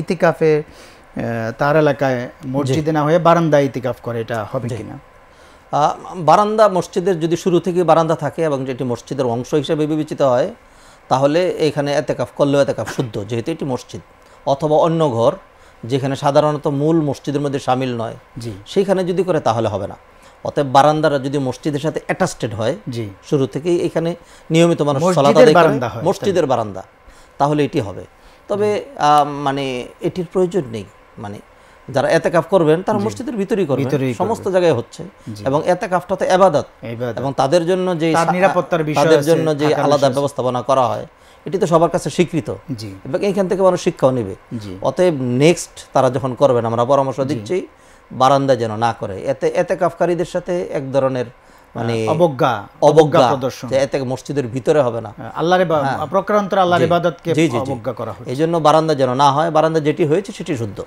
ইতিকাফে তার এলাকায় মসজিদে না হয়ে বারান্দা ইতিকাফ করে এটা হবে কিনা বারান্দা মসজিদের যদি শুরু থেকে বারান্দা থাকে এবং যেটি মসজিদের অংশ হিসেবে বিবেচিত হয় তাহলে এখানে এতেকাফ করলেও এতেকাফ শুদ্ধ যেহেতু এটি মসজিদ অথবা অন্য ঘর যেখানে সাধারণত মূল মসজিদের মধ্যে সামিল নয় জি সেইখানে যদি করে তাহলে হবে না অতএব বারান্দারা যদি মসজিদের সাথে অ্যাটাচটেড হয় জি শুরু থেকেই এখানে নিয়মিত মানুষ মসজিদের বারান্দা তাহলে এটি হবে তবে মানে এটির প্রয়োজন নেই মানে যারা এতে এতেকাফ করবেন তারা মসজিদের ভিতরেই করবেন সমস্ত জায়গায় হচ্ছে এবং এতে এতেকাফটা তো এবাদত এবং তাদের জন্য যে নিরাপত্তার বিষয় তাদের জন্য যে আলাদা ব্যবস্থাপনা করা হয় এটি তো সবার কাছে স্বীকৃত এবং এইখান থেকে মানুষ শিক্ষাও নেবে অতএব নেক্সট তারা যখন করবেন আমরা পরামর্শ দিচ্ছি বারান্দা যেন না করে এতে এতে কাফকারীদের সাথে এক ধরনের মানে হ্যাঁ, অবজ্ঞা অবজ্ঞা প্রদর্শন এতে মসজিদের ভিতরে হবে না হ্যাঁ, হ্যাঁ। আল্লাহর প্রকারান্তর আল্লাহর ইবাদতকে অবজ্ঞা করা হয় এই জন্য বারান্দা যেন না হয় বারান্দা যেটি হয়েছে সেটি শুদ্ধ